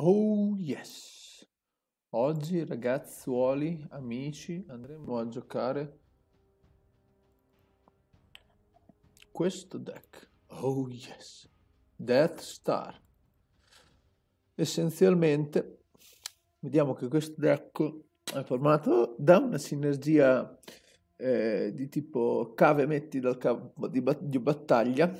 Oh yes! Oggi ragazzuoli, amici, andremo a giocare questo deck. Oh yes! Death Star. Essenzialmente vediamo che questo deck è formato da una sinergia eh, di tipo cave metti dal campo di, bat di battaglia.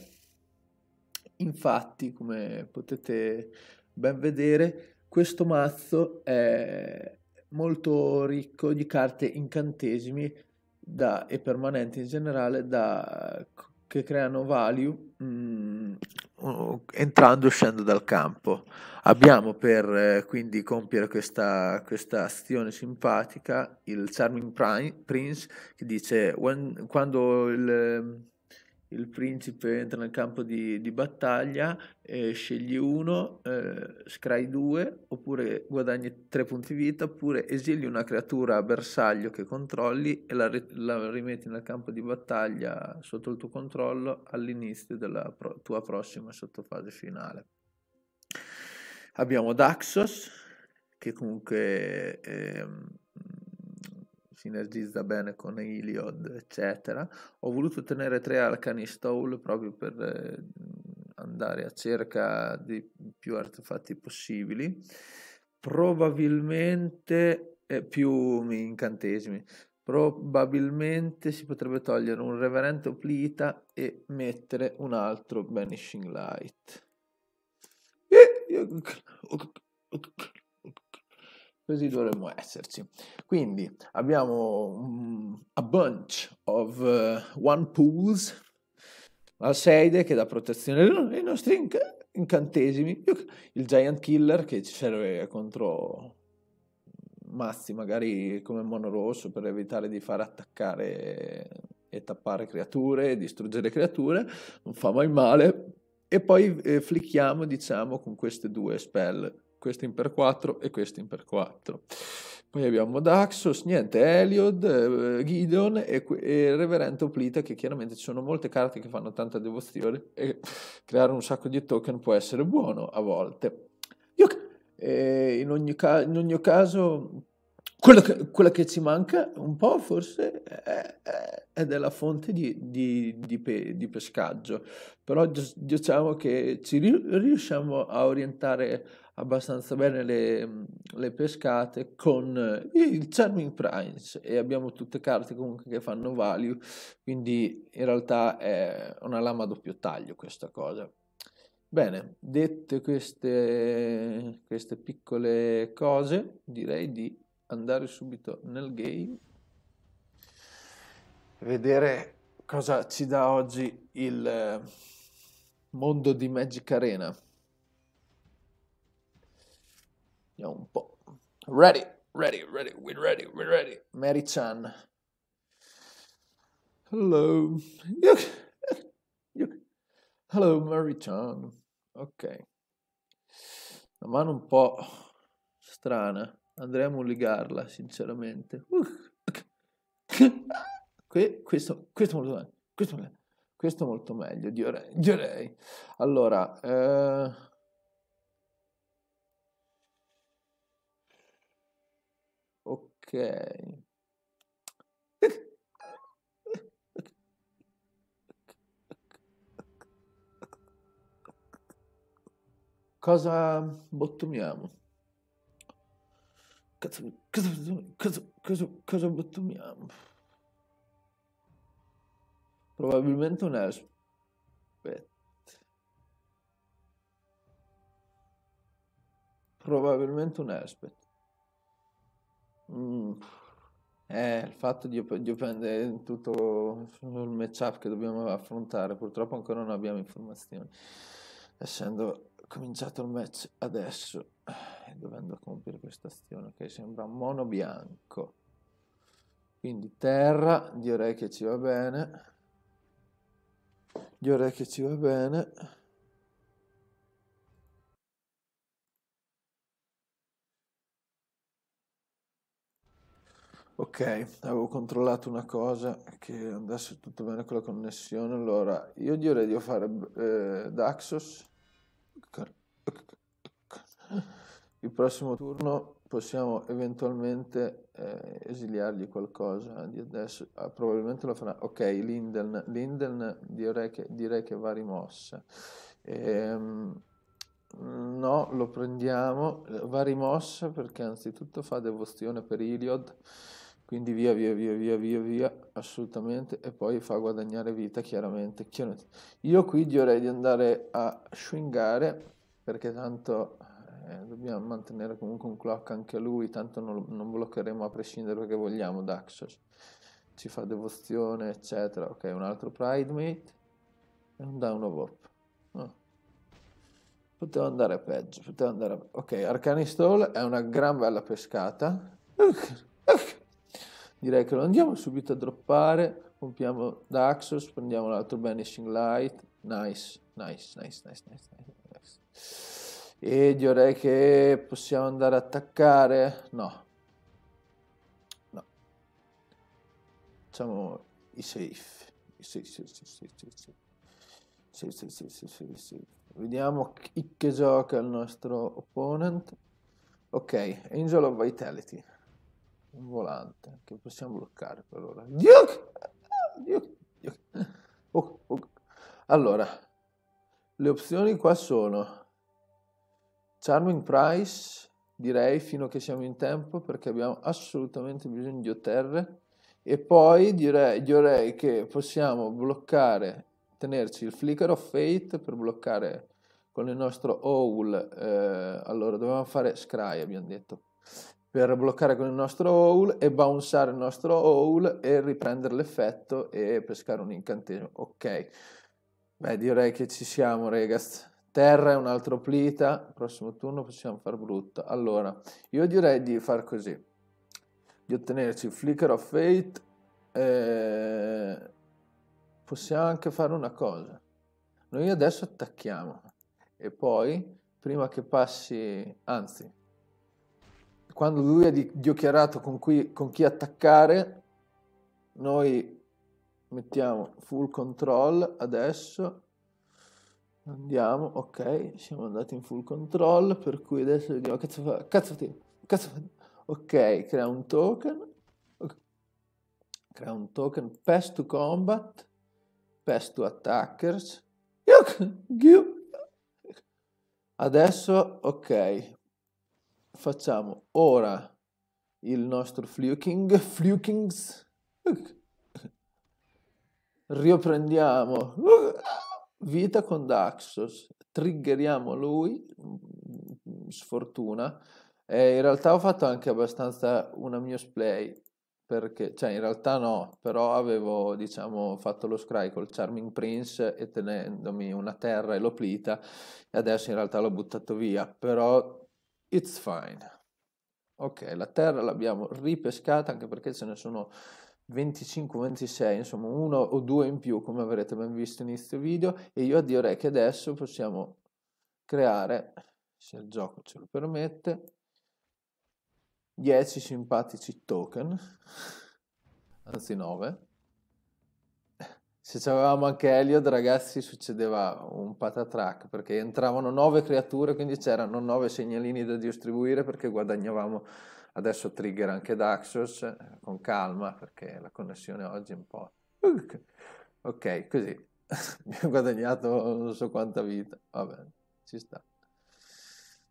Infatti, come potete ben vedere, questo mazzo è molto ricco di carte incantesimi da, e permanenti in generale da, che creano value mh, mm, entrando e uscendo dal campo. Abbiamo per eh, quindi compiere questa, questa, azione simpatica il Charming Prince che dice when, quando il il principe entra nel campo di, di battaglia, eh, scegli uno, eh, scrai due, oppure guadagni tre punti vita, oppure esili una creatura a bersaglio che controlli e la, la rimetti nel campo di battaglia sotto il tuo controllo all'inizio della pro- tua prossima sottofase finale. Abbiamo Daxos, che comunque... Ehm, sinergizza bene con Iliod, eccetera. Ho voluto tenere tre Arcani Stole proprio per eh, andare a cerca di più artefatti possibili. Probabilmente eh, più incantesimi. Probabilmente si potrebbe togliere un reverente Oplita e mettere un altro Banishing Light. Eh, Così dovremmo esserci. Quindi abbiamo um, a bunch of uh, one pools, la Alseide che dà protezione ai nostri inc- incantesimi, il Giant Killer che ci serve contro mazzi magari come mono rosso per evitare di far attaccare e tappare creature, distruggere creature, non fa mai male. E poi eh, flicchiamo, diciamo, con queste due spell questo in per 4 e questo in per 4. Poi abbiamo Daxos, niente, Eliod, eh, Gideon e, e Reverendo Plita che chiaramente ci sono molte carte che fanno tanta devozione e creare un sacco di token può essere buono a volte. Io, in, ogni in, ogni caso, quello che, quella che ci manca un po' forse è, è della fonte di, di, di, pe di, pescaggio, però diciamo che ci riusciamo a orientare abbastanza bene le, le pescate con eh, il Charming Prince e abbiamo tutte carte comunque che fanno value, quindi in realtà è una lama a doppio taglio questa cosa. Bene, dette queste, queste piccole cose, direi di andare subito nel game vedere cosa ci dà oggi il eh, mondo di Magic Arena. Vediamo un po'. Ready, ready, ready, we're ready, we're ready. Mary Chan. Hello. Hello, Mary Chan. Ok. Una mano un po' strana. Andremo a molligarla, sinceramente. Que questo, questo molto meglio. Questo, questo molto meglio, direi. direi. Allora, eh... Ok. Cosa bottomiamo? Cazzo, cosa, cosa, cosa, cosa bottomiamo? Probabilmente un Aspetta. Probabilmente un aspetto. Mm. Eh, il fatto di, prendere eh, tutto il matchup che dobbiamo affrontare, purtroppo ancora non abbiamo informazioni. Essendo cominciato il match adesso e eh, dovendo compiere questa azione che sembra mono bianco. Quindi terra, direi che ci va bene. Direi che ci va bene. Ok, avevo controllato una cosa che andasse tutto bene con la connessione. Allora, io direi di fare eh, Daxos. Il prossimo turno possiamo eventualmente eh, esiliargli qualcosa di adesso. Ah, probabilmente lo farà. Ok, Linden, Linden direi, che, direi che va rimossa. Ehm, no, lo prendiamo. Va rimossa perché anzitutto fa devozione per Iliod quindi via, via, via, via, via, via, assolutamente, e poi fa guadagnare vita chiaramente. Io qui direi di andare a swingare, perché tanto eh, dobbiamo mantenere comunque un clock anche a lui, tanto non, non bloccheremo a prescindere perché vogliamo Daxos. Ci fa devozione, eccetera. Ok, un altro Pride Mate e un Down of Hope. Oh. Poteva andare peggio, poteva andare... Ok, Arcani Stall è una gran bella pescata direi che lo andiamo subito a droppare, pompiamo Daxos, prendiamo l'altro altro Banishing Light, nice, nice, nice, nice, nice, nice, E direi che possiamo andare a attaccare, no, no, facciamo i safe, i safe, safe, safe, safe, safe, safe, safe, safe, vediamo chi che gioca il nostro opponent, ok, Angel of Vitality, un volante che possiamo bloccare per ora. Duke! Duke! Duke. Oh, oh. Allora, le opzioni qua sono Charming Price, direi fino a che siamo in tempo perché abbiamo assolutamente bisogno di Oterre e poi direi, direi che possiamo bloccare, tenerci il Flicker of Fate per bloccare con il nostro Owl, eh, allora dovevamo fare Scry abbiamo detto, per bloccare con il nostro Owl e bounceare il nostro Owl e riprendere l'effetto e pescare un incantesimo. Ok, beh direi che ci siamo ragazzi. Terra è un altro plita, prossimo turno possiamo far brutto. Allora, io direi di far così, di ottenerci Flicker of Fate. Eh, possiamo anche fare una cosa. Noi adesso attacchiamo e poi, prima che passi, anzi, quando lui ha dichiarato con, cui, con chi attaccare, noi mettiamo full control adesso, andiamo, ok, siamo andati in full control, per cui adesso vediamo, cazzo fa, cazzo fa, cazzo fa, ok, crea un token, okay. crea un token, pass to combat, pass to attackers, adesso, ok, facciamo ora il nostro fluking, flukings, riprendiamo vita con Daxos, triggeriamo lui, sfortuna, eh, in realtà ho fatto anche abbastanza una misplay, perché, cioè in realtà no, però avevo diciamo fatto lo scry col Charming Prince e tenendomi una terra e l'oplita e adesso in realtà l'ho buttato via, però It's fine. Ok, la terra l'abbiamo ripescata anche perché ce ne sono 25-26, insomma uno o due in più come avrete ben visto inizio video e io direi che adesso possiamo creare, se il gioco ce lo permette, 10 simpatici token, anzi 9 se c'avevamo anche Elliot, ragazzi, succedeva un patatrack perché entravano nove creature, quindi c'erano nove segnalini da distribuire perché guadagnavamo adesso trigger anche Daxos Axos eh, con calma perché la connessione oggi è un po'. Uh, ok, così abbiamo guadagnato non so quanta vita. Vabbè, ci sta,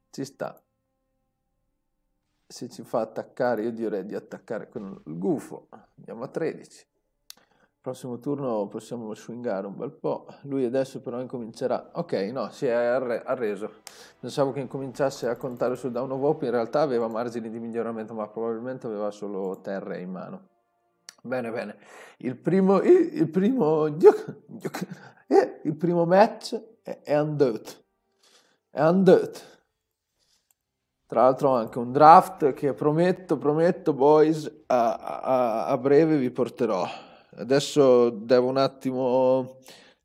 ci sta. Se ci fa attaccare, io direi di attaccare con il gufo. Andiamo a 13 prossimo turno possiamo swingare un bel po'. Lui adesso però incomincerà... Ok, no, si è arreso. Pensavo che incominciasse a contare sul down of hope, in realtà aveva margini di miglioramento, ma probabilmente aveva solo terre in mano. Bene, bene. Il primo... Il, primo... Eh, il primo match è undead. È undead. Tra l'altro anche un draft che prometto, prometto, boys, a, a, a breve vi porterò Adesso devo un attimo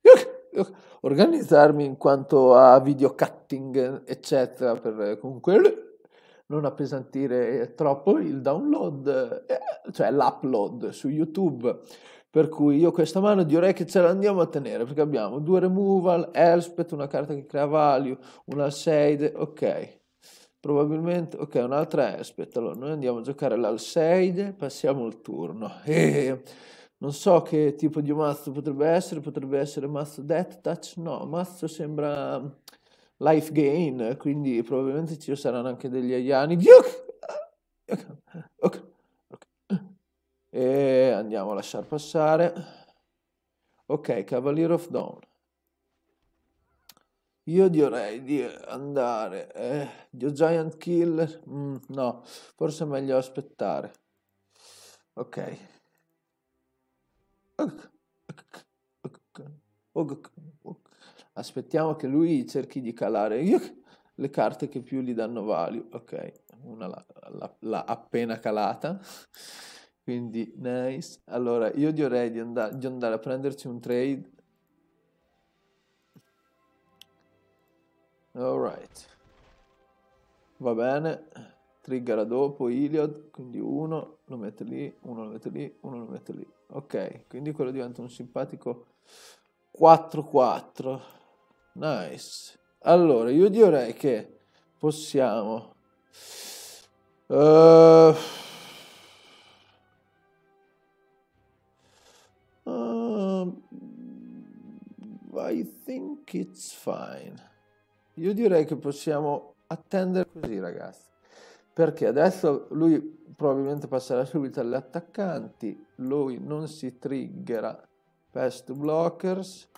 eh, organizzarmi in quanto a videocutting, eccetera, per eh, comunque eh, non appesantire troppo il download, cioè l'upload su YouTube. Per cui io questa mano direi che ce l'andiamo a tenere perché abbiamo due removal, Elspeth, una carta che crea value, una Alseide, ok. Probabilmente, ok, un'altra Elspeth. Allora, noi andiamo a giocare l'Alseide, passiamo il turno. E non so che tipo di mazzo potrebbe essere, potrebbe essere mazzo Death Touch, no, mazzo sembra mm, Life Gain, quindi probabilmente ci saranno anche degli Ayani. Okay, ok, okay. E andiamo a lasciar passare. Ok, Cavalier of Dawn. Io direi di andare. Eh, The Giant Killer? Mm, no, forse è meglio aspettare. Ok. Aspettiamo che lui cerchi di calare le carte che più gli danno value. Ok, una l'ha appena calata. Quindi, nice. Allora, io direi di, andare, di andare a prenderci un trade. Alright. Va bene. Trigger dopo, Iliad. Quindi uno lo mette lì, uno lo mette lì, uno lo mette lì. Ok, quindi quello diventa un simpatico 4-4. Nice. Allora, io direi che possiamo... Uh, I think it's fine. Io direi che possiamo attendere così, ragazzi perché adesso lui probabilmente passerà subito agli attaccanti, lui non si triggera pest blockers,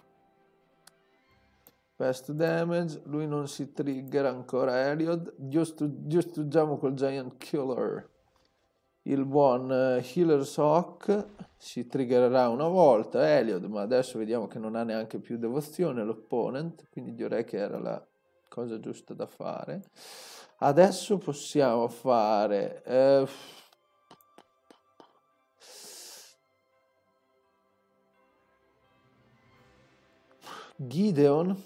pest damage, lui non si triggera ancora Eliod, distruggiamo col giant killer il buon eh, healer sock si triggererà una volta Elliot, ma adesso vediamo che non ha neanche più devozione l'opponent quindi direi che era la cosa giusta da fare Adesso possiamo fare... Eh, Gideon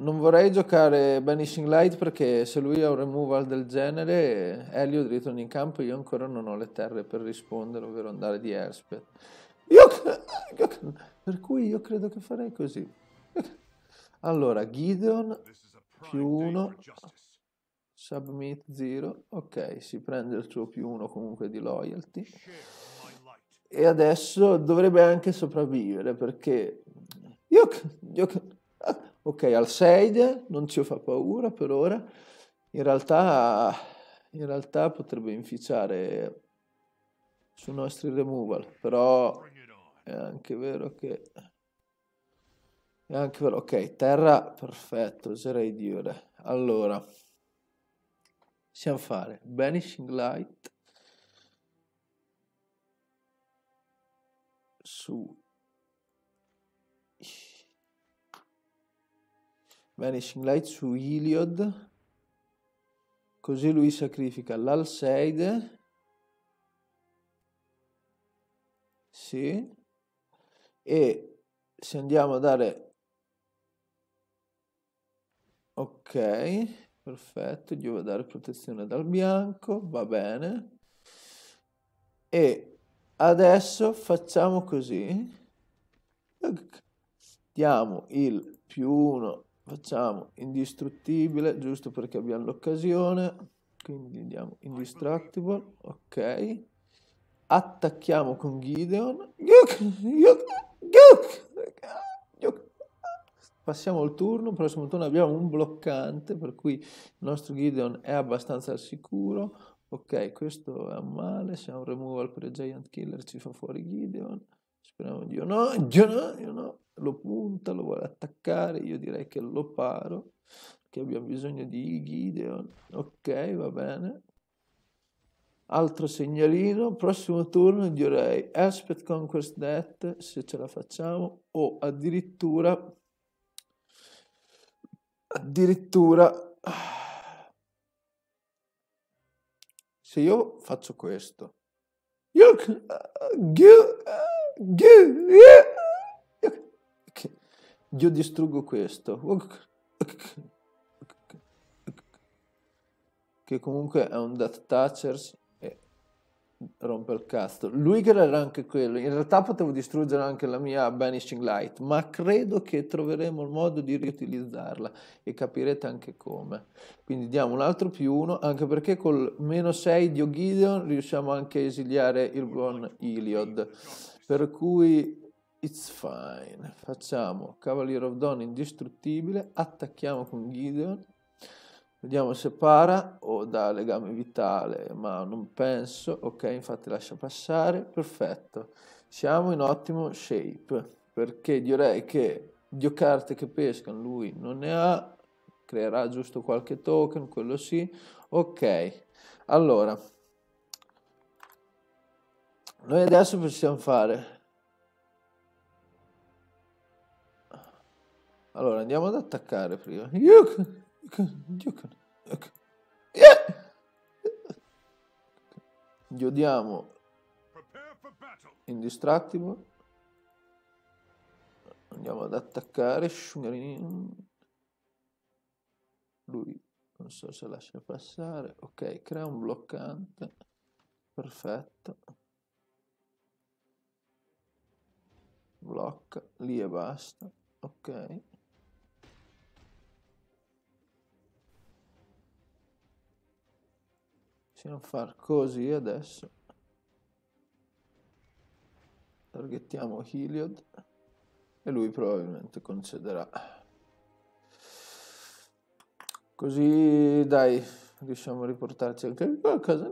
Non vorrei giocare Banishing Light perché se lui ha un removal del genere, Elio dritto in campo, e io ancora non ho le terre per rispondere, ovvero andare di Elspeth. Io, io, per cui io credo che farei così. Allora, Gideon più 1, submit 0, ok, si prende il suo più 1 comunque di loyalty. E adesso dovrebbe anche sopravvivere perché... Io, io, ok, al 6 non ci fa paura per ora, in realtà, in realtà potrebbe inficiare sui nostri removal, però è anche vero che... È anche vero, ok, terra, perfetto, userei oserei dire. Allora, possiamo fare Banishing Light su Vanishing Light su Iliod, così lui sacrifica l'Alseide, sì, e se andiamo a dare, ok, perfetto, gli va a dare protezione dal bianco, va bene, e adesso facciamo così, diamo il più 1 facciamo indistruttibile giusto perché abbiamo l'occasione quindi andiamo indistructible ok attacchiamo con Gideon yuk, yuk, yuk, passiamo il turno prossimo turno abbiamo un bloccante per cui il nostro Gideon è abbastanza al sicuro ok questo è un male se ha un removal per il Giant Killer ci fa fuori Gideon però io no, io no, io no. Lo punta, lo vuole attaccare, io direi che lo paro, che abbiamo bisogno di Gideon. Ok, va bene. Altro segnalino, prossimo turno direi Aspect Conquest Death, se ce la facciamo, o addirittura, addirittura, se io faccio questo, Yok. Dio, distruggo questo. Che comunque è un Death Touchers rompe il cazzo. Lui era anche quello. In realtà potevo distruggere anche la mia Banishing Light, ma credo che troveremo il modo di riutilizzarla e capirete anche come. Quindi diamo un altro più uno, anche perché col meno 6 di Ogideon riusciamo anche a esiliare il buon Iliod. Per cui It's fine. Facciamo Cavalier of Dawn indistruttibile, attacchiamo con Gideon Vediamo se para o da legame vitale, ma non penso. Ok, infatti lascia passare. Perfetto. Siamo in ottimo shape, perché direi che dio carte che pescano lui non ne ha. Creerà giusto qualche token, quello sì. Ok, allora. Noi adesso possiamo fare... Allora, andiamo ad attaccare prima. Yuck! Ecco, Dio, Chiudiamo. Ecco. Eh! Indistrattimo. Andiamo ad attaccare. Lui non so se lascia passare. Ok, crea un bloccante. Perfetto. Blocca. Lì e basta. Ok. se non far così adesso targettiamo Heliod e lui probabilmente concederà così dai riusciamo a riportarci anche qualcosa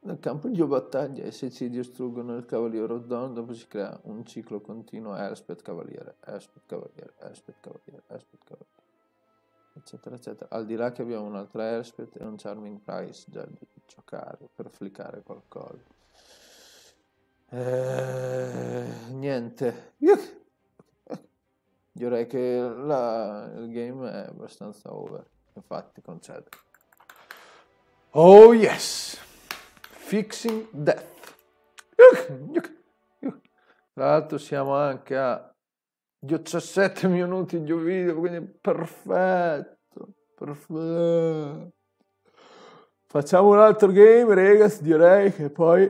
nel campo di battaglia e se ci distruggono il cavaliere Odon dopo si crea un ciclo continuo Elspeth cavaliere Elspeth cavaliere Elspeth cavaliere Elspeth cavaliere eccetera, eccetera. Al di là che abbiamo un'altra Elspeth e un Charming Price già di giocare per fliccare qualcosa. Eh, niente. Direi che la, il game è abbastanza over. Infatti, concede Oh yes! Fixing Death. Tra l'altro siamo anche a 17 minuti di video, quindi perfetto, perfetto. Facciamo un altro game, ragazzi, direi che poi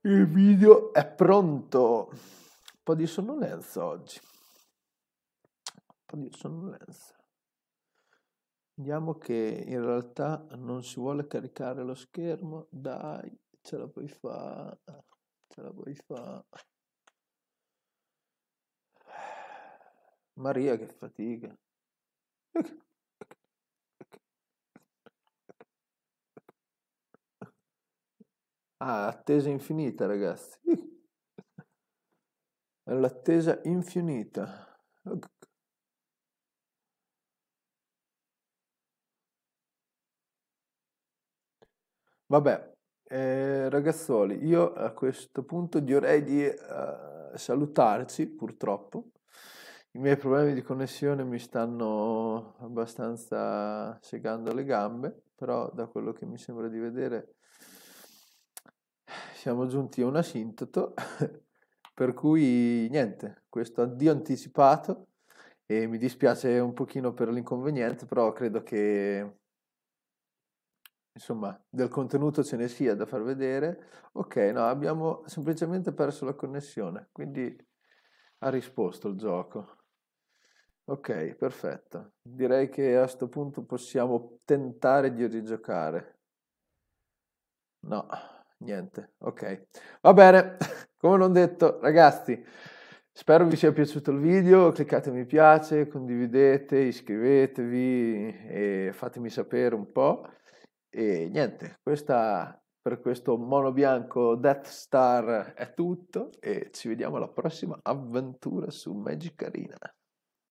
il video è pronto. Un po' di sonnolenza oggi. Un po' di sonnolenza. Vediamo che in realtà non si vuole caricare lo schermo. Dai, ce la puoi fare. Ce la puoi fare. Maria che fatica. Ah, attesa infinita, ragazzi. È l'attesa infinita. Vabbè, eh, ragazzuoli, io a questo punto direi di uh, salutarci, purtroppo i miei problemi di connessione mi stanno abbastanza segando le gambe, però da quello che mi sembra di vedere siamo giunti a un asintoto, per cui niente, questo addio anticipato e mi dispiace un pochino per l'inconveniente, però credo che insomma del contenuto ce ne sia da far vedere. Ok, no, abbiamo semplicemente perso la connessione, quindi ha risposto il gioco. Ok, perfetto. Direi che a sto punto possiamo tentare di rigiocare. No, niente. Ok, va bene. Come non detto, ragazzi, spero vi sia piaciuto il video. Cliccate mi piace, condividete, iscrivetevi e fatemi sapere un po'. E niente, questa, per questo mono bianco Death Star è tutto e ci vediamo alla prossima avventura su Magic Arena.